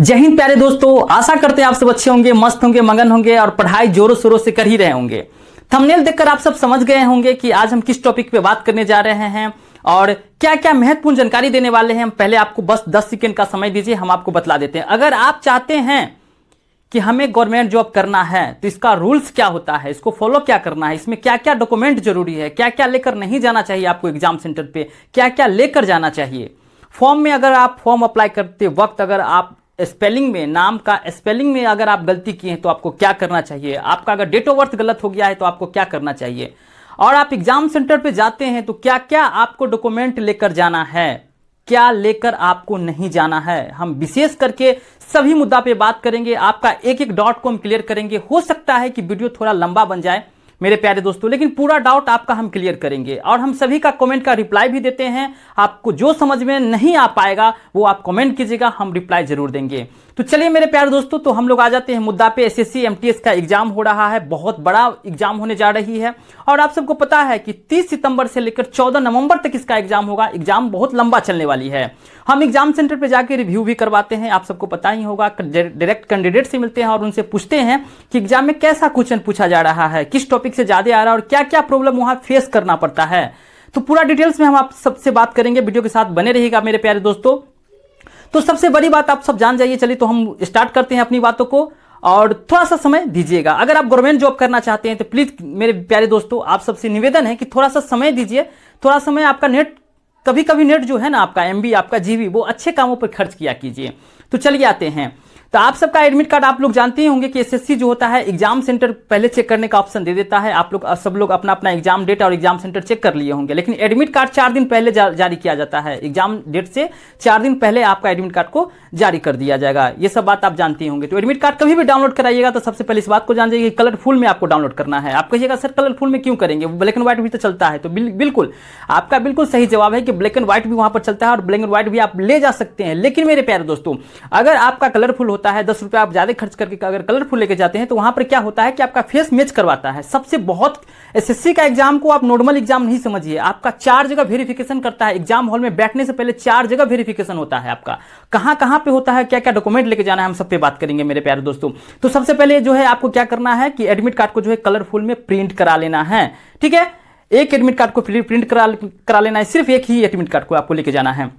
जय हिंद प्यारे दोस्तों आशा करते हैं आप सब अच्छे होंगे मस्त होंगे मगन होंगे और पढ़ाई जोरों शोरों से कर ही रहे होंगे थंबनेल देखकर आप सब समझ गए होंगे कि आज हम किस टॉपिक पे बात करने जा रहे हैं और क्या क्या महत्वपूर्ण जानकारी देने वाले हैं हम पहले आपको बस 10 सेकेंड का समय दीजिए हम आपको बतला देते हैं अगर आप चाहते हैं कि हमें गवर्नमेंट जॉब करना है तो इसका रूल्स क्या होता है इसको फॉलो क्या करना है इसमें क्या क्या डॉक्यूमेंट जरूरी है क्या क्या लेकर नहीं जाना चाहिए आपको एग्जाम सेंटर पे क्या क्या लेकर जाना चाहिए फॉर्म में अगर आप फॉर्म अप्लाई करते वक्त अगर आप स्पेलिंग में नाम का स्पेलिंग में अगर आप गलती किए हैं तो आपको क्या करना चाहिए आपका अगर डेट ऑफ बर्थ गलत हो गया है तो आपको क्या करना चाहिए और आप एग्जाम सेंटर पे जाते हैं तो क्या क्या आपको डॉक्यूमेंट लेकर जाना है क्या लेकर आपको नहीं जाना है हम विशेष करके सभी मुद्दा पे बात करेंगे आपका एक एक डॉट को हम क्लियर करेंगे हो सकता है कि वीडियो थोड़ा लंबा बन जाए मेरे प्यारे दोस्तों लेकिन पूरा डाउट आपका हम क्लियर करेंगे और हम सभी का कमेंट का रिप्लाई भी देते हैं आपको जो समझ में नहीं आ पाएगा वो आप कमेंट कीजिएगा हम रिप्लाई जरूर देंगे तो चलिए मेरे प्यार दोस्तों तो हम लोग आ जाते हैं मुद्दा पे एसएससी एमटीएस का एग्जाम हो रहा है बहुत बड़ा एग्जाम होने जा रही है और आप सबको पता है कि 30 सितंबर से लेकर 14 नवंबर तक इसका एग्जाम होगा एग्जाम बहुत लंबा चलने वाली है हम एग्जाम सेंटर पर जाकर रिव्यू भी करवाते हैं आप सबको पता ही होगा डायरेक्ट कैंडिडेट से मिलते हैं और उनसे पूछते हैं कि एग्जाम में कैसा क्वेश्चन पूछा जा रहा है किस टॉपिक से ज्यादा आ रहा है और क्या क्या प्रॉब्लम वहां फेस करना पड़ता है तो पूरा डिटेल्स में हम आप सबसे बात करेंगे वीडियो के साथ बने रहेगा मेरे प्यारे दोस्तों तो सबसे बड़ी बात आप सब जान जाइए चलिए तो हम स्टार्ट करते हैं अपनी बातों को और थोड़ा सा समय दीजिएगा अगर आप गवर्नमेंट जॉब करना चाहते हैं तो प्लीज़ मेरे प्यारे दोस्तों आप सबसे निवेदन है कि थोड़ा सा समय दीजिए थोड़ा समय आपका नेट कभी कभी नेट जो है ना आपका एम आपका जीवी वो अच्छे कामों पर खर्च किया कीजिए तो चलिए आते हैं तो आप सबका एडमिट कार्ड आप लोग जानते ही होंगे कि एसएससी जो होता है एग्जाम सेंटर पहले चेक करने का ऑप्शन दे देता है आप लोग सब लोग अपना अपना एग्जाम डेट और एग्जाम सेंटर चेक कर लिए होंगे लेकिन एडमिट कार्ड चार दिन पहले जा, जारी किया जाता है एग्जाम डेट से चार दिन पहले आपका एडमिट कार्ड को जारी कर दिया जाएगा ये सब बात आप जानते होंगे तो एडमिट कार्ड कभी भी डाउनलोड कराइएगा तो सबसे पहले इस बात को जान जाइए कलरफुल में आपको डाउनलोड करना है आप कहिएगा सर कलरफुल में क्यों करेंगे ब्लैक एंड व्हाइट भी तो चलता है तो बिल्कुल आपका बिल्कुल सही जवाब है कि ब्लैक एंड व्हाइट भी वहां पर चलता है और ब्लैक एंड व्हाइट भी आप ले जा सकते हैं लेकिन मेरे प्यारे दोस्तों अगर आपका कलरफुल होता होता है दस रुपये आप ज़्यादा खर्च करके अगर कलरफुल लेके जाते हैं तो वहां पर क्या होता है कि आपका फेस मैच करवाता है सबसे बहुत एसएससी का एग्जाम को आप नॉर्मल एग्जाम नहीं समझिए आपका चार जगह वेरिफिकेशन करता है एग्जाम हॉल में बैठने से पहले चार जगह वेरिफिकेशन होता है आपका कहां कहां पे होता है क्या क्या डॉक्यूमेंट लेके जाना है हम सब पे बात करेंगे मेरे प्यारे दोस्तों तो सबसे पहले जो है आपको क्या करना है कि एडमिट कार्ड को जो है कलरफुल में प्रिंट करा लेना है ठीक है एक एडमिट कार्ड को प्रिंट करा करा लेना है सिर्फ एक ही एडमिट कार्ड को आपको लेके जाना है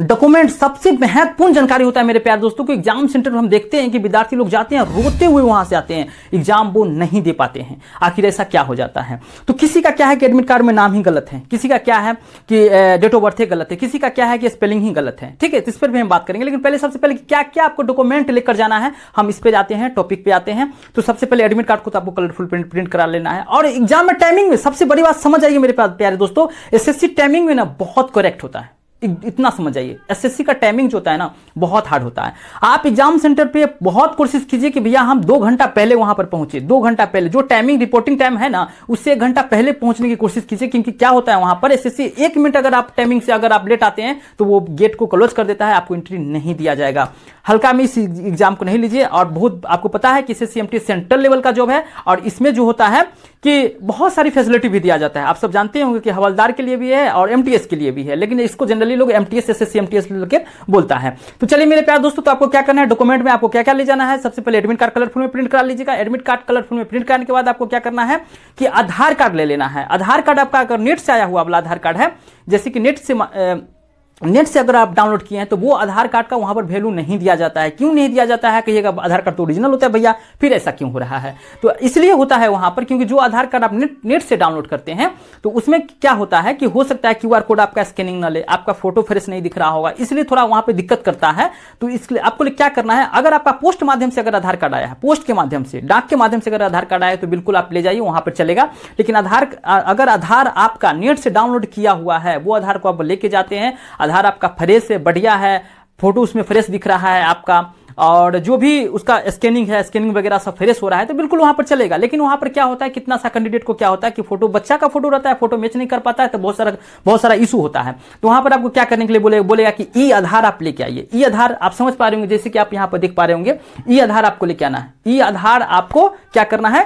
डॉक्यूमेंट सबसे महत्वपूर्ण जानकारी होता है मेरे प्यार दोस्तों को एग्जाम सेंटर में हम देखते हैं कि विद्यार्थी लोग जाते हैं रोते हुए वहां से आते हैं एग्जाम वो नहीं दे पाते हैं आखिर ऐसा क्या हो जाता है तो किसी का क्या है कि एडमिट कार्ड में नाम ही गलत है किसी का क्या है कि डेट ऑफ बर्थ ही गलत है किसी का क्या है कि स्पेलिंग ही गलत है ठीक है तो इस पर भी हम बात करेंगे लेकिन पहले सबसे पहले क्या क्या आपको डॉक्यूमेंट लेकर जाना है हम इस पर जाते हैं टॉपिक पे आते हैं तो सबसे पहले एडमिट कार्ड को तो आपको कलरफुल प्रिंट प्रिंट करा लेना है और एग्जाम में टाइमिंग में सबसे बड़ी बात समझ आइए मेरे प्यारे दोस्तों एस टाइमिंग में ना बहुत करेक्ट होता है इतना समझ जाइए एसएससी का टाइमिंग जो होता है ना बहुत हार्ड होता है आप एग्जाम सेंटर पे बहुत कोशिश कीजिए कि भैया हम दो घंटा पहले वहां पर पहुंचे दो घंटा पहले जो टाइमिंग रिपोर्टिंग टाइम है ना उससे एक घंटा पहले पहुंचने की कोशिश कीजिए क्योंकि क्या होता है वहां पर एस एक मिनट अगर आप टाइमिंग से अगर आप लेट आते हैं तो वो गेट को क्लोज कर देता है आपको एंट्री नहीं दिया जाएगा हल्का में इस एग्जाम को नहीं लीजिए और बहुत आपको पता है कि एस सेंट्रल लेवल का जॉब है और इसमें जो होता है कि बहुत सारी फैसिलिटी भी दिया जाता है आप सब जानते होंगे कि हवलदार के लिए भी है और एमटीएस के लिए भी है लेकिन इसको जनरली जनरली लोग M T S S S C M T S बोलता है तो चलिए मेरे प्यार दोस्तों तो आपको क्या करना है डॉक्यूमेंट में आपको क्या क्या ले जाना है सबसे पहले एडमिट कार्ड कलरफुल में प्रिंट करा लीजिएगा एडमिट कार्ड कलरफुल में प्रिंट कराने के बाद आपको क्या करना है कि आधार कार्ड ले लेना है आधार कार्ड आपका अगर नेट से आया हुआ वाला आधार कार्ड है जैसे कि नेट से नेट से अगर आप डाउनलोड किए हैं तो वो आधार कार्ड का वहां पर वैल्यू नहीं दिया जाता है क्यों नहीं दिया जाता है कहिएगा आधार कार्ड तो ओरिजिनल होता है भैया फिर ऐसा क्यों हो रहा है तो इसलिए होता है वहां पर क्योंकि जो आधार कार्ड आप नेट नेट से डाउनलोड करते हैं तो उसमें क्या होता है कि हो सकता है क्यू कोड आपका स्कैनिंग न ले आपका फोटो फ्रेश नहीं दिख रहा होगा इसलिए थोड़ा वहां पर दिक्कत करता है तो इसलिए आपको क्या करना है अगर आपका पोस्ट माध्यम से अगर आधार कार्ड आया है पोस्ट के माध्यम से डाक के माध्यम से अगर आधार कार्ड आया तो बिल्कुल आप ले जाइए वहां पर चलेगा लेकिन आधार अगर आधार आपका नेट से डाउनलोड किया हुआ है वो आधार को आप लेके जाते हैं आधार आपका फ्रेश है बढ़िया है फोटो उसमें फ्रेश दिख रहा है आपका और जो भी उसका स्कैनिंग है स्कैनिंग वगैरह सब फ्रेश हो रहा है तो बिल्कुल वहां पर चलेगा लेकिन वहां पर क्या होता है कितना सा कैंडिडेट को क्या होता है कि फोटो बच्चा का फोटो रहता है फोटो मैच नहीं कर पाता है तो बहुत सारा बहुत सारा इशू होता है तो वहां पर आपको क्या करने के लिए बोले बोलेगा कि ई आधार आप लेके आइए ई आधार आप समझ पा रहे होंगे जैसे कि आप यहाँ पर देख पा रहे होंगे ई आधार आपको लेके आना है ई आधार आपको क्या करना है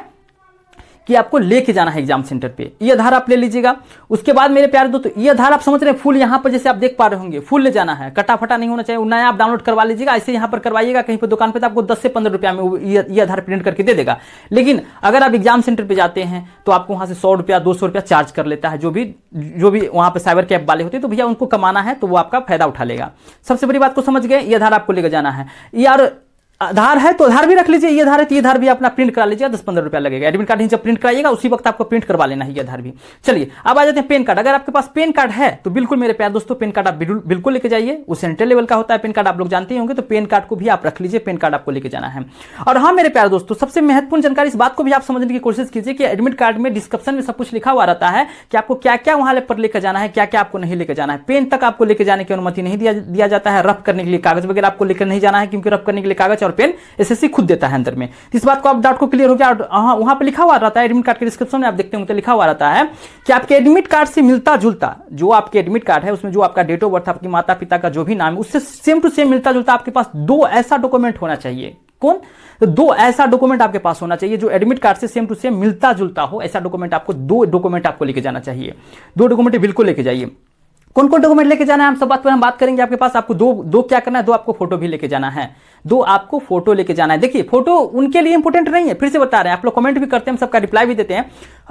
कि आपको लेके जाना है एग्जाम सेंटर पे ये आधार आप ले लीजिएगा उसके बाद मेरे प्यारे दोस्तों ये आधार आप समझ रहे हैं फुल यहाँ पर जैसे आप देख पा रहे होंगे फुल ले जाना है कटा फटा नहीं होना चाहिए नया आप डाउनलोड करवा लीजिएगा ऐसे यहाँ पर करवाइएगा कहीं पर दुकान पर तो आपको दस से पंद्रह रुपया में ये आधार प्रिंट करके दे देगा लेकिन अगर आप एग्जाम सेंटर पर जाते हैं तो आपको वहाँ से सौ रुपया दो सौ रुपया चार्ज कर लेता है जो भी जो भी वहाँ पर साइबर कैब वाले होते हैं तो भैया उनको कमाना है तो वो आपका फायदा उठा लेगा सबसे बड़ी बात को समझ गए ये आधार आपको लेकर जाना है यार आधार है तो आधार भी रख लीजिए ये आधार है तो ये आधार भी अपना प्रिंट करा लीजिए दस पंद्रह रुपया लगेगा एडमिट कार्ड जब प्रिंट कराइएगा उसी वक्त आपको प्रिंट करवा लेना है ये आधार भी चलिए अब आ जाते हैं पेन कार्ड अगर आपके पास पेन कार्ड है तो बिल्कुल मेरे प्यार दोस्तों पेन कार्ड आप बिल्कुल लेके जाइए वो सेंट्रल लेवल का होता है पेन कार्ड आप लोग जानते होंगे तो पेन कार्ड को भी आप रख लीजिए पेन कार्ड आपको लेके जाना है और हाँ मेरे प्यार दोस्तों सबसे महत्वपूर्ण जानकारी इस बात को भी आप समझने की कोशिश कीजिए कि एडमिट कार्ड में डिस्क्रिप्शन में सब कुछ लिखा हुआ रहता है कि आपको क्या क्या वहां पर लेकर जाना है क्या क्या आपको नहीं लेकर जाना है पेन तक आपको लेकर जाने की अनुमति नहीं दिया जाता है रफ करने के लिए कागज वगैरह आपको लेकर नहीं जाना है क्योंकि रफ करने के लिए कागज और पेन एसएससी खुद देता है अंदर में इस बात को आप डाउट को क्लियर हो गया हाँ, वहां पर लिखा हुआ रहता है एडमिट कार्ड के डिस्क्रिप्शन में आप देखते होंगे तो लिखा हुआ रहता है कि आपके एडमिट कार्ड से मिलता जुलता जो आपके एडमिट कार्ड है उसमें जो आपका डेट ऑफ बर्थ आपके माता पिता का जो भी नाम है उससे सेम टू सेम मिलता जुलता आपके पास दो ऐसा डॉक्यूमेंट होना चाहिए कौन तो दो ऐसा डॉक्यूमेंट आपके पास होना चाहिए जो एडमिट कार्ड से सेम टू सेम मिलता जुलता हो ऐसा डॉक्यूमेंट आपको दो डॉक्यूमेंट आपको लेके जाना चाहिए दो डॉक्यूमेंट बिल्कुल लेके जाइए कौन कौन डॉक्यूमेंट लेके जाना है हम सब बात पर हम बात करेंगे आपके पास आपको दो दो क्या करना है दो आपको फोटो भी लेके जाना है दो आपको फोटो लेके जाना है देखिए फोटो उनके लिए इंपोर्टेंट नहीं है फिर से बता रहे हैं आप लोग कमेंट भी करते हैं सबका रिप्लाई भी देते हैं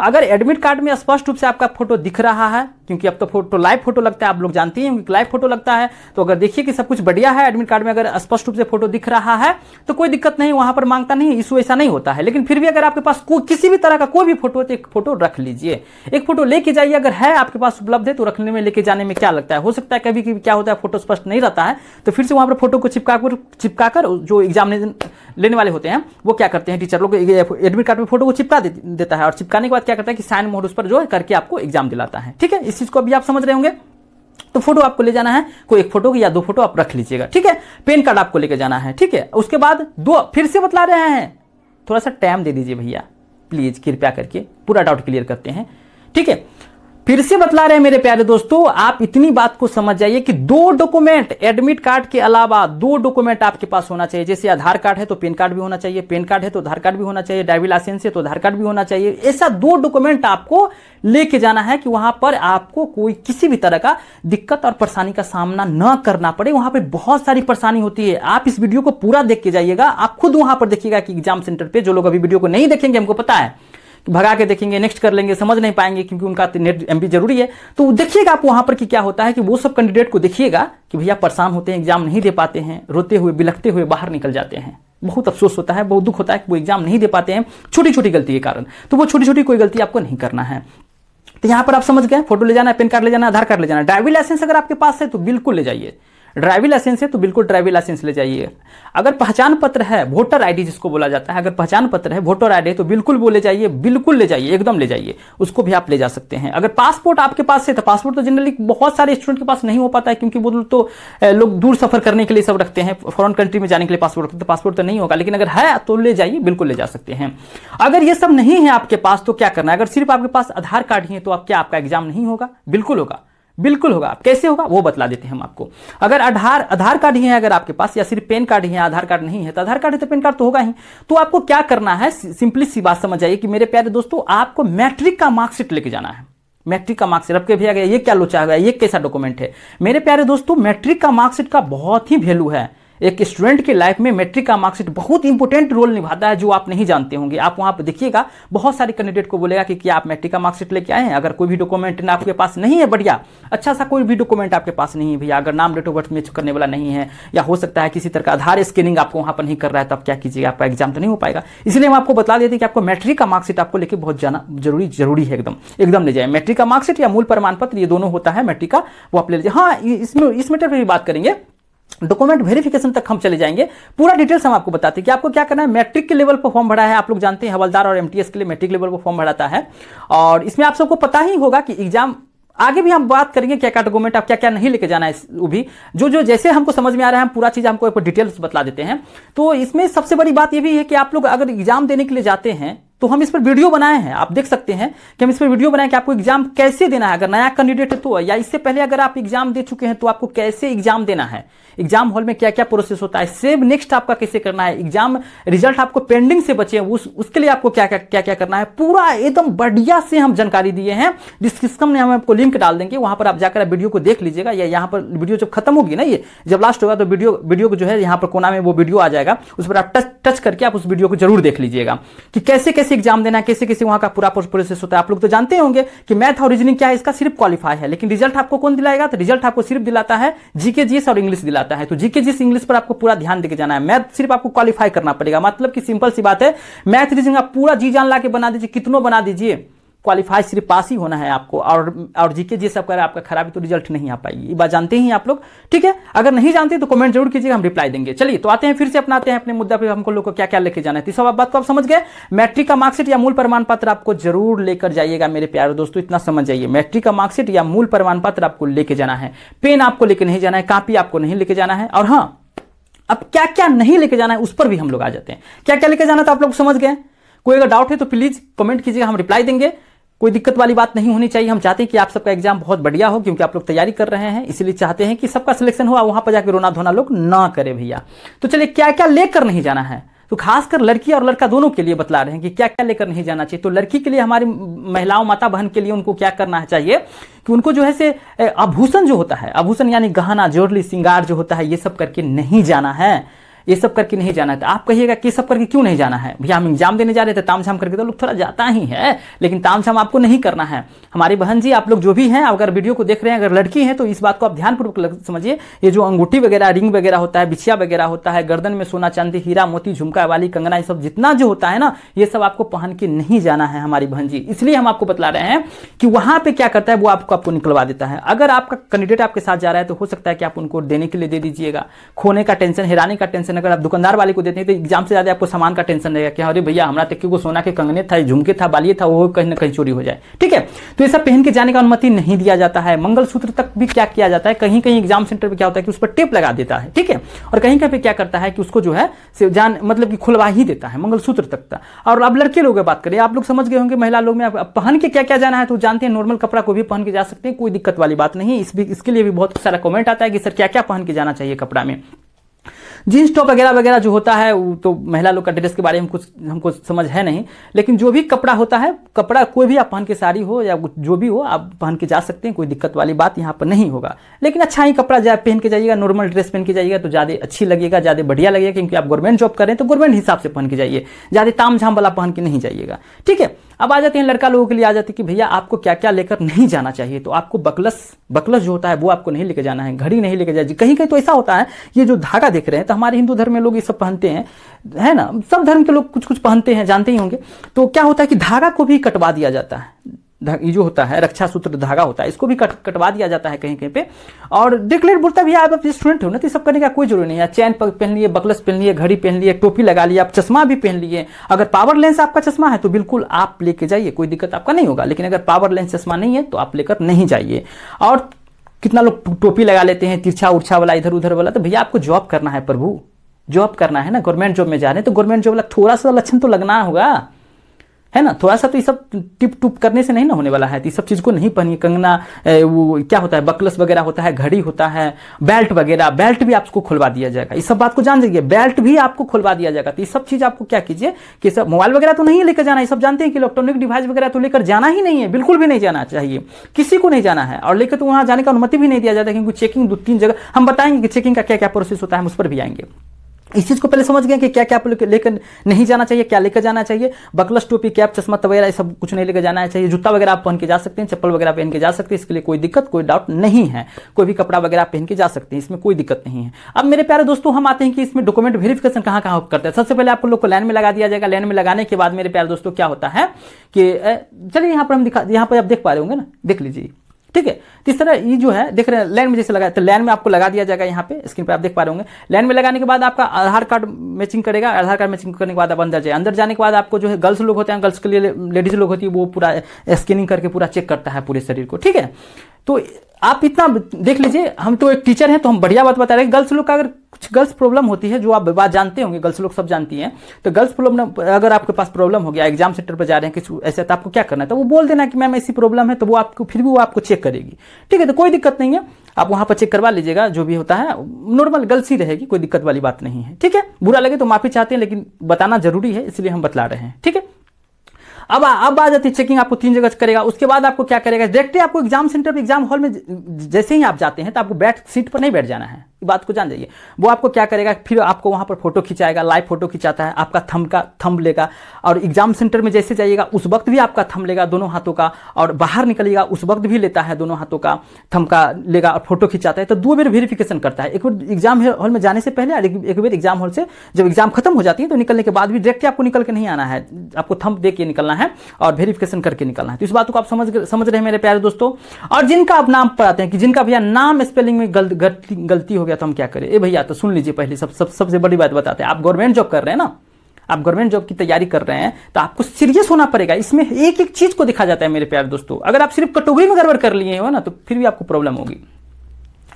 अगर एडमिट कार्ड में स्पष्ट रूप से आपका फोटो दिख रहा है क्योंकि अब तो फोटो लाइव फोटो लगता है आप लोग जानते हैं क्योंकि लाइव फोटो लगता है तो अगर देखिए कि सब कुछ बढ़िया है एडमिट कार्ड में अगर स्पष्ट रूप से फोटो दिख रहा है तो कोई दिक्कत नहीं वहां पर मांगता नहीं इशू ऐसा नहीं होता है लेकिन फिर भी अगर आपके पास किसी भी तरह का कोई भी फोटो तो एक फोटो रख लीजिए एक फोटो लेके जाइए अगर है आपके पास उपलब्ध है तो रखने में लेके जाने में क्या लगता है हो सकता है कभी क्या होता है फोटो स्पष्ट नहीं रहता है तो फिर से वहां पर फोटो को चिपका कर चिपका कर पर जो एग्जामिनेशन लेने वाले होते हैं वो क्या करते हैं टीचर लोग एडमिट कार्ड पे फोटो को चिपका दे, देता है और चिपकाने के बाद क्या करता है कि साइन मोड उस पर जो करके आपको एग्जाम दिलाता है ठीक है इस चीज़ को अभी आप समझ रहे होंगे तो फोटो आपको ले जाना है कोई एक फोटो या दो फोटो आप रख लीजिएगा ठीक है पेन कार्ड आपको लेके जाना है ठीक है उसके बाद दो फिर से बतला रहे हैं थोड़ा सा टाइम दे दीजिए भैया प्लीज़ कृपया करके पूरा डाउट क्लियर करते हैं ठीक है फिर से बतला रहे हैं मेरे प्यारे दोस्तों आप इतनी बात को समझ जाइए कि दो डॉक्यूमेंट एडमिट कार्ड के अलावा दो डॉक्यूमेंट आपके पास होना चाहिए जैसे आधार कार्ड है तो पेन कार्ड भी होना चाहिए पेन कार्ड है तो आधार कार्ड भी होना चाहिए ड्राइविंग लाइसेंस है तो आधार कार्ड भी होना चाहिए ऐसा दो डॉक्यूमेंट आपको लेके जाना है कि वहां पर आपको कोई किसी भी तरह का दिक्कत और परेशानी का सामना न करना पड़े वहां पर बहुत सारी परेशानी होती है आप इस वीडियो को पूरा देख के जाइएगा आप खुद वहां पर देखिएगा कि एग्जाम सेंटर पर जो लोग अभी वीडियो को नहीं देखेंगे हमको पता है तो भगा के देखेंगे नेक्स्ट कर लेंगे समझ नहीं पाएंगे क्योंकि उनका नेट एम जरूरी है तो देखिएगा आप वहां पर कि क्या होता है कि वो सब कैंडिडेट को देखिएगा कि भैया परेशान होते हैं एग्जाम नहीं दे पाते हैं रोते हुए बिलखते हुए बाहर निकल जाते हैं बहुत अफसोस होता है बहुत दुख होता है कि वो एग्जाम नहीं दे पाते हैं छोटी छोटी गलती के कारण तो वो छोटी छोटी कोई गलती आपको नहीं करना है तो यहां पर आप समझ गए फोटो ले जाना है पेन कार्ड ले जाना आधार कार्ड ले जाना ड्राइविंग लाइसेंस अगर आपके पास है तो बिल्कुल ले जाइए ड्राइविंग लाइसेंस है तो बिल्कुल ड्राइविंग लाइसेंस ले जाइए अगर पहचान पत्र है वोटर आईडी जिसको बोला जाता है अगर पहचान पत्र है वोटर आईडी तो बिल्कुल बोले जाइए बिल्कुल ले जाइए एकदम ले जाइए उसको भी आप ले जा सकते हैं अगर पासपोर्ट आपके पास है तो पासपोर्ट तो जनरली बहुत सारे स्टूडेंट के पास नहीं हो पाता है क्योंकि वो तो लोग दूर सफर करने के लिए सब रखते हैं फॉरन कंट्री में जाने के लिए पासपोर्ट रखते तो पासपोर्ट तो नहीं होगा लेकिन अगर है तो ले जाइए बिल्कुल ले जा सकते हैं अगर ये सब नहीं है आपके पास तो क्या करना है अगर सिर्फ आपके पास आधार कार्ड ही है तो आप क्या आपका एग्जाम नहीं होगा बिल्कुल होगा बिल्कुल होगा कैसे होगा वो बतला देते हैं हम आपको अगर आधार आधार कार्ड ही है अगर आपके पास या सिर्फ पेन कार्ड ही है आधार कार्ड नहीं है तो आधार कार्ड है तो पेन कार्ड तो होगा ही तो आपको क्या करना है सिंपली सी बात समझ आइए कि मेरे प्यारे दोस्तों आपको मैट्रिक का मार्कशीट लेके जाना है मैट्रिक का मार्क्सिट रब के भेजा गया ये क्या लोचा गया ये कैसा डॉक्यूमेंट है मेरे प्यारे दोस्तों मैट्रिक का मार्कशीट का बहुत ही वैल्यू है एक स्टूडेंट के लाइफ में मैट्रिक का मार्कशीट बहुत इंपॉर्टेंट रोल निभाता है जो आप नहीं जानते होंगे आप वहां पर देखिएगा बहुत सारे कैंडिडेट को बोलेगा कि क्या आप मैट्रिक का मार्कशीट लेके आए हैं अगर कोई भी डॉक्यूमेंट आपके पास नहीं है बढ़िया अच्छा सा कोई भी डॉक्यूमेंट आपके पास नहीं है भैया अगर नाम डेट ऑफ बर्थ मैच करने वाला नहीं है या हो सकता है किसी तरह का आधार स्कैनिंग आपको वहां पर नहीं कर रहा है तो आप क्या कीजिएगा आपका एग्जाम तो नहीं हो पाएगा इसलिए हम आपको बता देते कि आपको मैट्रिक का मार्कशीट आपको लेकर बहुत जाना जरूरी जरूरी है एकदम एकदम ले जाए मैट्रिक का मार्कशीट या मूल प्रमाण पत्र ये दोनों होता है मैट्रिक का वो आप ले लीजिए हाँ इसमें इस मैटर पर भी बात करेंगे डॉक्यूमेंट वेरिफिकेशन तक हम चले जाएंगे पूरा डिटेल्स हम आपको बताते हैं कि आपको क्या करना है मैट्रिक के लेवल पर फॉर्म भरा है आप लोग जानते हैं हवलदार और एमटीएस के लिए मैट्रिक लेवल पर फॉर्म भराता है और इसमें आप सबको पता ही होगा कि एग्जाम आगे भी हम बात करेंगे क्या क्या डॉक्यूमेंट आप क्या क्या नहीं लेके जाना है वो भी जो जो जैसे हमको समझ में आ रहा है हम पूरा चीज़ हमको डिटेल्स बता देते हैं तो इसमें सबसे बड़ी बात यह भी है कि आप लोग अगर एग्जाम देने के लिए जाते हैं तो हम इस पर वीडियो बनाए हैं आप देख सकते हैं कि हम इस पर वीडियो बनाए कि आपको एग्जाम कैसे देना है अगर नया कैंडिडेट है तो या इससे पहले अगर आप एग्जाम दे चुके हैं तो आपको कैसे एग्जाम देना है एग्जाम हॉल में क्या क्या प्रोसेस होता है सेव नेक्स्ट आपका कैसे करना है एग्जाम रिजल्ट आपको पेंडिंग से बचे उस, उसके लिए आपको क्या क्या क्या क्या करना है पूरा एकदम बढ़िया से हम जानकारी दिए हैं डिस्क्रिप्शन में हम आपको लिंक डाल देंगे वहां पर आप जाकर वीडियो को देख लीजिएगा या यहाँ पर वीडियो जब खत्म होगी ना ये जब लास्ट होगा तो वीडियो वीडियो को जो है यहाँ पर कोना में वो वीडियो आ जाएगा उस पर आप टच टच करके आप उस वीडियो को जरूर देख लीजिएगा कि कैसे कैसे एग्जाम देना है कैसे कैसे वहां का पूरा प्रोसेस होता है आप लोग तो जानते होंगे कि मैथ और रीजनिंग क्या है इसका सिर्फ क्वालिफाई है लेकिन रिजल्ट आपको कौन दिलाएगा तो रिजल्ट आपको सिर्फ दिलाता है जीके जीएस और इंग्लिश दिलाता है तो जीके जीएस इंग्लिश पर आपको पूरा ध्यान देकर जाना है मैथ सिर्फ आपको क्वालिफाई करना पड़ेगा मतलब कि सिंपल सी बात है मैथ रीजनिंग आप पूरा जी जान ला के बना दीजिए कितनों बना दीजिए क्वालिफाई सिर्फ पास ही होना है आपको और और जीके जी सब कर आपका खराबी तो रिजल्ट नहीं आ पाएगी ये बात जानते ही आप लोग ठीक है अगर नहीं जानते तो कमेंट जरूर कीजिएगा हम रिप्लाई देंगे चलिए तो आते हैं फिर से अपनाते हैं अपने मुद्दा पर हमको लोग को क्या क्या लेके जाना है तीसरा तो बात को आप समझ गए मैट्रिक का मार्कशीट या मूल प्रमाण पत्र आपको जरूर लेकर जाइएगा मेरे प्यारे दोस्तों इतना समझ जाइए मैट्रिक का मार्क्सिट या मूल प्रमाण पत्र आपको लेके जाना है पेन आपको लेके नहीं जाना है कापी आपको नहीं लेके जाना है और हाँ अब क्या क्या नहीं लेके जाना है उस पर भी हम लोग आ जाते हैं क्या क्या लेके जाना तो आप लोग समझ गए कोई अगर डाउट है तो प्लीज कमेंट कीजिएगा हम रिप्लाई देंगे कोई दिक्कत वाली बात नहीं होनी चाहिए हम चाहते हैं कि आप सबका एग्जाम बहुत बढ़िया हो क्योंकि आप लोग तैयारी कर रहे हैं इसलिए चाहते हैं कि सबका सिलेक्शन हो वहां पर जाकर रोना धोना लोग ना करें भैया तो चलिए क्या क्या लेकर नहीं जाना है तो खासकर लड़की और लड़का दोनों के लिए बतला रहे हैं कि क्या क्या लेकर नहीं जाना चाहिए तो लड़की के लिए हमारी महिलाओं माता बहन के लिए उनको क्या करना चाहिए कि उनको जो है से आभूषण जो होता है आभूषण यानी गहना ज्वेलरी सिंगार जो होता है ये सब करके नहीं जाना है ये सब करके नहीं जाना था तो आप कहिएगा कि सब करके क्यों नहीं जाना है भैया हम एग्जाम देने जा रहे थे तो ताम झाम करके तो लोग थोड़ा जाता ही है लेकिन ताम झाम आपको नहीं करना है हमारी बहन जी आप लोग जो भी हैं अगर वीडियो को देख रहे हैं अगर लड़की है तो इस बात को आप ध्यानपूर्वक समझिए ये जो अंगूठी वगैरह रिंग वगैरह होता है बिछिया वगैरह होता है गर्दन में सोना चांदी हीरा मोती झुमका वाली कंगना ये सब जितना जो होता है ना ये सब आपको पहन के नहीं जाना है हमारी बहन जी इसलिए हम आपको बतला रहे हैं कि वहां पे क्या करता है वो आपको आपको निकलवा देता है अगर आपका कैंडिडेट आपके साथ जा रहा है तो हो सकता है कि आप उनको देने के लिए दे दीजिएगा खोने का टेंशन हिराने का टेंशन टेंशन अगर आप दुकानदार वाले को देते हैं तो एग्जाम से ज़्यादा आपको सामान का टेंशन रहेगा कि अरे भैया हमारा तक तो को सोना के कंगने था झुमके था बालिए था वो कहीं ना कहीं चोरी हो जाए ठीक है तो ऐसा पहन के जाने का अनुमति नहीं दिया जाता है मंगलसूत्र तक भी क्या किया जाता है कहीं कहीं एग्जाम सेंटर पर क्या होता है कि उस पर टेप लगा देता है ठीक है और कहीं कहीं पर क्या करता है कि उसको जो है जान मतलब कि खुलवा ही देता है मंगलसूत्र तक का और अब लड़के लोग बात करें आप लोग समझ गए होंगे महिला लोग में पहन के क्या क्या जाना है तो जानते हैं नॉर्मल कपड़ा को भी पहन के जा सकते हैं कोई दिक्कत वाली बात नहीं इस भी इसके लिए भी बहुत सारा कमेंट आता है कि सर क्या क्या पहन के जाना चाहिए कपड़ा में जींस टॉप वगैरह वगैरह जो होता है वो तो महिला लोग का ड्रेस के बारे में कुछ हमको समझ है नहीं लेकिन जो भी कपड़ा होता है कपड़ा कोई भी आप पहन के साड़ी हो या जो भी हो आप पहन के जा सकते हैं कोई दिक्कत वाली बात यहाँ पर नहीं होगा लेकिन अच्छा ही कपड़ा जा पहन के जाइएगा नॉर्मल ड्रेस पहन के जाइएगा तो ज़्यादा अच्छी लगेगा ज़्यादा बढ़िया लगेगा क्योंकि आप गवर्नमेंट जॉब करें तो गवर्नमेंट हिसाब से पहन के जाइए ज़्यादा ताम वाला पहन के नहीं जाइएगा ठीक है अब आ जाते हैं लड़का लोगों के लिए आ जाते हैं कि भैया आपको क्या क्या लेकर नहीं जाना चाहिए तो आपको बकलस बकलस जो होता है वो आपको नहीं लेकर जाना है घड़ी नहीं लेकर जाए कहीं कहीं तो ऐसा होता है ये जो धागा देख रहे हैं तो हमारे हिंदू धर्म में लोग ये सब पहनते हैं है ना सब धर्म के लोग कुछ कुछ पहनते हैं जानते ही होंगे तो क्या होता है कि धागा को भी कटवा दिया जाता है ये जो होता है रक्षा सूत्र धागा होता है इसको भी कट कटवा दिया जाता है कहीं कहीं पे और ले बोलता भी आप स्टूडेंट हो ना तो सब करने का कोई जरूरी नहीं है चैन पहन लिए बकलस पहन लिए घड़ी पहन लिए टोपी लगा लिए आप चश्मा भी पहन लिए अगर पावर लेंस आपका चश्मा है तो बिल्कुल आप लेके जाइए कोई दिक्कत आपका नहीं होगा लेकिन अगर पावर लेंस चश्मा नहीं है तो आप लेकर नहीं जाइए और कितना लोग टोपी लगा लेते हैं तिरछा उर्छा वाला इधर उधर वाला तो भैया आपको जॉब करना है प्रभु जॉब करना है ना गवर्नमेंट जॉब में जा रहे हैं तो गवर्नमेंट जॉब वाला थोड़ा सा लक्षण तो लगना होगा है ना थोड़ा तो सा तो ये सब टिप टुप करने से नहीं ना होने वाला है तो ये सब चीज़ को नहीं पहनिए कंगना वो क्या होता है बकलस वगैरह होता है घड़ी होता है बेल्ट वगैरह बेल्ट भी आपको खुलवा दिया जाएगा इस सब बात को जान जाइए बेल्ट भी आपको खुलवा दिया जाएगा तो ये सब चीज़ आपको क्या कीजिए कि सब मोबाइल वगैरह तो नहीं लेकर जाना है सब जानते हैं कि इलेक्ट्रॉनिक डिवाइस वगैरह तो लेकर जाना ही नहीं है बिल्कुल भी नहीं जाना चाहिए किसी को नहीं जाना है और लेकर तो वहां जाने का अनुमति भी नहीं दिया जाता क्योंकि चेकिंग दो तीन जगह हम बताएंगे कि चेकिंग का क्या क्या प्रोसेस होता है हम उस पर भी आएंगे इस चीज़ को पहले समझ गए कि क्या क्या लेकर नहीं जाना चाहिए क्या लेकर जाना चाहिए बकलस टोपी कैप चश्मा वगैरह ये सब कुछ नहीं लेकर जाना चाहिए जूता वगैरह आप पहन के जा सकते हैं चप्पल वगैरह पहन के जा सकते हैं इसके लिए कोई दिक्कत कोई डाउट नहीं है कोई भी कपड़ा वगैरह पहन के जा सकते हैं इसमें कोई दिक्कत नहीं है अब मेरे प्यारे दोस्तों हम आते हैं कि इसमें डॉक्यूमेंट वेरिफिकेशन कहाँ कहाँ करते हैं सबसे पहले आप लोग को लाइन में लगा दिया जाएगा लाइन में लगाने के बाद मेरे प्यारे दोस्तों क्या होता है कि चलिए यहाँ पर हम दिखा यहाँ पर आप देख पा रहे होंगे ना देख लीजिए ठीक है इस तरह ये जो है देख रहे हैं लाइन में जैसे लगाया तो लाइन में आपको लगा दिया जाएगा यहाँ पे स्क्रीन पे आप देख पा रहे होंगे लाइन में लगाने के बाद आपका आधार कार्ड मैचिंग करेगा आधार कार्ड मैचिंग करने के बाद आप अंदर जाए अंदर जाने के बाद आपको जो है गर्ल्स लोग होते हैं गर्ल्स के लिए लेडीज लोग होती है वो पूरा स्कैनिंग करके पूरा चेक करता है पूरे शरीर को ठीक है तो आप इतना देख लीजिए हम तो एक टीचर हैं तो हम बढ़िया बात बता रहे हैं गर्ल्स लोग का अगर कुछ गर्ल्स प्रॉब्लम होती है जो आप बात जानते होंगे गर्ल्स लोग सब जानती हैं तो गर्ल्स प्रॉब्लम अगर आपके पास प्रॉब्लम हो गया एग्जाम सेंटर पर जा रहे हैं किसी ऐसे तो आपको क्या करना है तो वो बोल देना कि मैम ऐसी प्रॉब्लम है तो वो आपको फिर भी वो आपको चेक करेगी ठीक है तो कोई दिक्कत नहीं है आप वहाँ पर चेक करवा लीजिएगा जो भी होता है नॉर्मल गर्ल्स ही रहेगी कोई दिक्कत वाली बात नहीं है ठीक है बुरा लगे तो माफ़ी चाहते हैं लेकिन बताना जरूरी है इसलिए हम बतला रहे हैं ठीक है अब अब आ जाती चेकिंग आपको तीन जगह करेगा उसके बाद आपको क्या करेगा डायरेक्टली आपको एग्जाम सेंटर पर एग्जाम हॉल में जैसे ही आप जाते हैं तो आपको बैठ सीट पर नहीं बैठ जाना है बात को जान जाइए वो आपको क्या करेगा फिर आपको वहाँ पर फोटो खिंचाएगा लाइव फोटो खिंचाता है आपका थम का थम लेगा और एग्जाम सेंटर में जैसे जाइएगा उस वक्त भी आपका थम लेगा दोनों हाथों का और बाहर निकलेगा उस वक्त भी लेता है दोनों हाथों का थम का लेगा और फोटो खिंचाता है तो दो बेर वेरिफिकेशन करता है एक बार एग्जाम हॉल में जाने से पहले और एक बार एग्जाम हॉल से जब एग्जाम खत्म हो जाती है तो निकलने के बाद भी डायरेक्ट आपको निकल के नहीं आना है आपको थम दे के निकलना है और वेरिफिकेशन करके निकलना है तो इस बात को आप समझ समझ रहे हैं मेरे प्यारे दोस्तों और जिनका आप नाम पढ़ाते हैं कि जिनका भैया नाम स्पेलिंग में गलती गलती हो गया जाएगा तो हम क्या करें ए भैया तो सुन लीजिए पहले सब सब सबसे बड़ी बात बताते हैं आप गवर्नमेंट जॉब कर रहे हैं ना आप गवर्नमेंट जॉब की तैयारी कर रहे हैं तो आपको सीरियस होना पड़ेगा इसमें एक एक चीज़ को दिखा जाता है मेरे प्यार दोस्तों अगर आप सिर्फ कटोरी में गड़बड़ कर लिए हो ना तो फिर भी आपको प्रॉब्लम होगी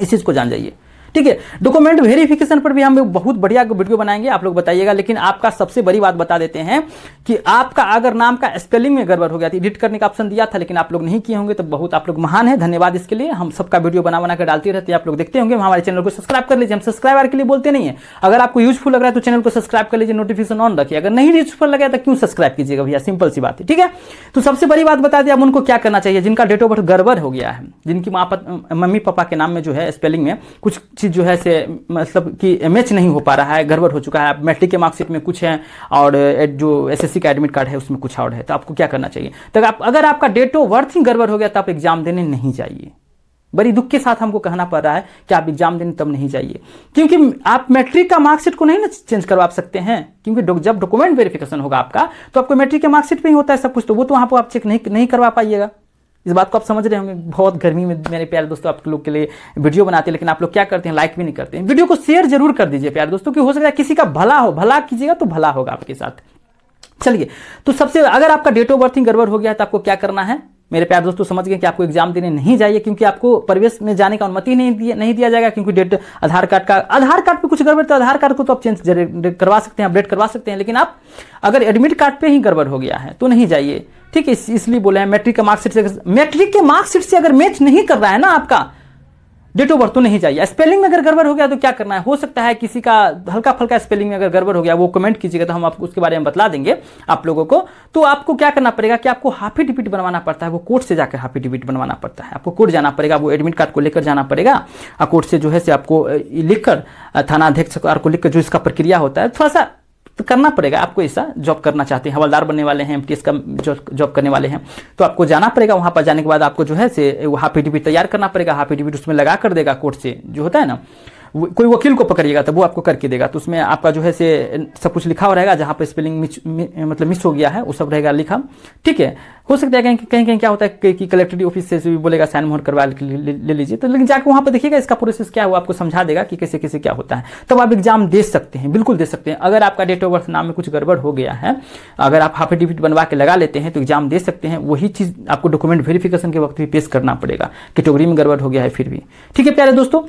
इस चीज़ को जान जाइए ठीक है डॉक्यूमेंट वेरिफिकेशन पर भी हम बहुत बढ़िया वीडियो बनाएंगे आप लोग बताइएगा लेकिन आपका सबसे बड़ी बात बता देते हैं कि आपका अगर नाम का स्पेलिंग में गड़बड़ हो गया था एडिट करने का ऑप्शन दिया था लेकिन आप लोग नहीं किए होंगे तो बहुत आप लोग महान है धन्यवाद इसके लिए हम सबका वीडियो बना बना कर डालते रहते हैं आप लोग देखते होंगे हमारे चैनल को सब्सक्राइब कर लीजिए हम सब्सक्राइबर के लिए बोलते नहीं है अगर आपको यूजफुल लग रहा है तो चैनल को सब्सक्राइब कर लीजिए नोटिफिकेशन ऑन रखिए अगर नहीं यूजफुल लगे तो क्यों सब्सक्राइब कीजिएगा भैया सिंपल सी बात है ठीक है तो सबसे बड़ी बात बता दी अब उनको क्या करना चाहिए जिनका डेट ऑफ बर्थ गड़बड़ हो गया है जिनकी माँ मम्मी पापा के नाम में जो है स्पेलिंग में कुछ चीज़ जो है से मतलब कि मैच नहीं हो पा रहा है गड़बड़ हो चुका है आप मैट्रिक के मार्कशीट में कुछ है और जो एसएससी का एडमिट कार्ड है उसमें कुछ और है तो आपको क्या करना चाहिए तो आप अगर आपका डेट ऑफ बर्थ ही गड़बड़ हो गया तो आप एग्ज़ाम देने नहीं जाइए बड़ी दुख के साथ हमको कहना पड़ रहा है कि आप एग्जाम देने तब नहीं जाइए क्योंकि आप मैट्रिक का मार्कशीट को नहीं ना चेंज करवा सकते हैं क्योंकि जब डॉक्यूमेंट वेरिफिकेशन होगा आपका तो आपको मैट्रिक के मार्कशीट पे ही होता है सब कुछ तो वो तो वहाँ पर आप चेक नहीं नहीं करवा पाइएगा इस बात को आप समझ रहे होंगे बहुत गर्मी में मेरे प्यारे दोस्तों आप लोग के लिए वीडियो बनाते हैं लेकिन आप लोग क्या करते हैं लाइक भी नहीं करते हैं वीडियो को शेयर जरूर कर दीजिए प्यारे दोस्तों कि हो सकता है किसी का भला हो भला कीजिएगा तो भला होगा आपके साथ चलिए तो सबसे अगर आपका डेट ऑफ बर्थिंग गड़बड़ हो गया तो आपको क्या करना है मेरे प्यार दोस्तों समझ गए कि आपको एग्जाम देने नहीं जाइए क्योंकि आपको प्रवेश में जाने का अनुमति नहीं दिया नहीं दिया जाएगा क्योंकि डेट आधार कार्ड का आधार कार्ड पे कुछ गड़बड़ तो आधार कार्ड को तो आप चेंज करवा सकते हैं अपडेट करवा सकते हैं लेकिन आप अगर एडमिट कार्ड पे ही गड़बड़ हो गया है तो नहीं जाइए ठीक है इसलिए बोले हैं मैट्रिक का मार्कशीट से मैट्रिक के मार्कशीट से अगर मैच नहीं कर रहा है ना आपका डेट ऑफ बर्थ तो नहीं चाहिए स्पेलिंग में अगर गड़बड़ हो गया तो क्या करना है हो सकता है किसी का हल्का फल्का स्पेलिंग में अगर गड़बड़ हो गया वो कमेंट कीजिएगा तो हम आपको उसके बारे में बता देंगे आप लोगों को तो आपको क्या करना पड़ेगा कि आपको हाफी डिपिट बनवाना पड़ता है वो कोर्ट से जाकर हाफी डिपिट बनवाना पड़ता है आपको कोर्ट जाना पड़ेगा वो एडमिट कार्ड को लेकर जाना पड़ेगा और कोर्ट से जो है से आपको लिखकर थाना अध्यक्ष को लिखकर जो इसका प्रक्रिया होता है थोड़ा सा तो करना पड़ेगा आपको ऐसा जॉब करना चाहते हैं हवलदार बनने वाले हैं एमटीएस का जॉब करने वाले हैं तो आपको जाना पड़ेगा वहां पर जाने के बाद आपको जो है से हाफ पीडीपी तैयार करना पड़ेगा हाफ पीडीपी उसमें लगा कर देगा कोर्ट से जो होता है ना कोई वकील को पकड़िएगा तब वो आपको करके देगा तो उसमें आपका जो है से सब कुछ लिखा हो रहेगा जहां पर स्पेलिंग मि, मतलब मिस हो गया है वो सब रहेगा लिखा ठीक है हो सकता है कहीं कहीं कहीं क्या होता है कि कलेक्ट्रेट ऑफिस से भी बोलेगा साइन मोहर करवा ले लीजिए तो लेकिन जाकर वहां पर देखिएगा इसका प्रोसेस क्या है वो आपको समझा देगा कि कैसे कैसे क्या होता है तब आप एग्जाम दे सकते हैं बिल्कुल दे सकते हैं अगर आपका डेट ऑफ बर्थ नाम में कुछ गड़बड़ हो गया है अगर आप हाफ एडिफिट बनवा के लगा लेते हैं तो एग्जाम दे सकते हैं वही चीज़ आपको डॉक्यूमेंट वेरिफिकेशन के वक्त भी पेश करना पड़ेगा कैटेगरी में गड़बड़ हो गया है फिर भी ठीक है प्यारे दोस्तों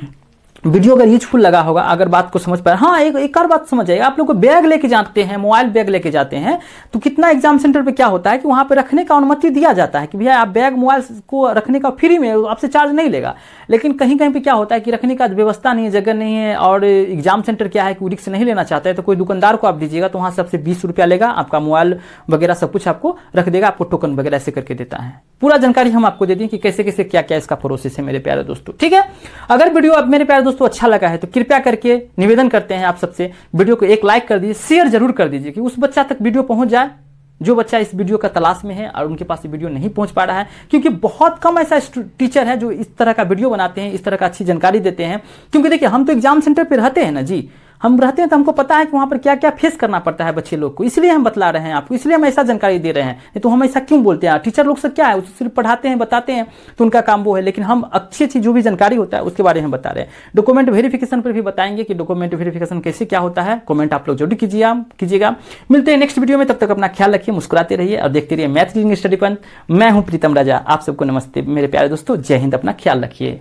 वीडियो अगर यूजफुल लगा होगा अगर बात को समझ पाए हाँ एक एक और बात समझ आएगी आप लोग को बैग लेके जाते हैं मोबाइल बैग लेके जाते हैं तो कितना एग्जाम सेंटर पे क्या होता है कि वहां पे रखने का अनुमति दिया जाता है कि भैया आप बैग मोबाइल को रखने का फ्री में आपसे चार्ज नहीं लेगा लेकिन कहीं कहीं पर क्या होता है कि रखने का व्यवस्था नहीं है जगह नहीं है और एग्जाम सेंटर क्या है कि रिक्स नहीं लेना चाहता है तो कोई दुकानदार को आप दीजिएगा तो वहां से आपसे बीस रुपया लेगा आपका मोबाइल वगैरह सब कुछ आपको रख देगा आपको टोकन वगैरह ऐसे करके देता है पूरा जानकारी हम आपको दे दें कि कैसे कैसे क्या क्या इसका प्रोसेस है मेरे प्यारे दोस्तों ठीक है अगर वीडियो आप मेरे प्यारे दोस्तों अच्छा लगा है तो कृपया करके निवेदन करते हैं आप सबसे वीडियो को एक लाइक कर दीजिए शेयर जरूर कर दीजिए कि उस बच्चा तक वीडियो पहुंच जाए जो बच्चा इस वीडियो का तलाश में है और उनके पास ये वीडियो नहीं पहुंच पा रहा है क्योंकि बहुत कम ऐसा टीचर है जो इस तरह का वीडियो बनाते हैं इस तरह का अच्छी जानकारी देते हैं क्योंकि देखिए हम तो एग्जाम सेंटर पर रहते हैं ना जी हम रहते हैं तो हमको पता है कि वहां पर क्या क्या फेस करना पड़ता है बच्चे लोग को इसलिए हम बतला रहे हैं आपको इसलिए हम ऐसा जानकारी दे रहे हैं नहीं तो हम ऐसा क्यों बोलते हैं टीचर लोग से क्या है उसे सिर्फ पढ़ाते हैं बताते हैं तो उनका काम वो है लेकिन हम अच्छी अच्छी जो भी जानकारी होता है उसके बारे में बता रहे हैं डॉक्यूमेंट वेरिफिकेशन पर भी बताएंगे कि डॉक्यूमेंट वेरिफिकेशन कैसे क्या होता है कॉमेंट आप लोग जरूर कीजिए कीजिएगा मिलते हैं नेक्स्ट वीडियो में तब तक अपना ख्याल रखिए मुस्कुराते रहिए और देखते रहिए मैथ स्टडी पर मैं हूँ प्रीतम राजा आप सबको नमस्ते मेरे प्यारे दोस्तों जय हिंद अपना ख्याल रखिए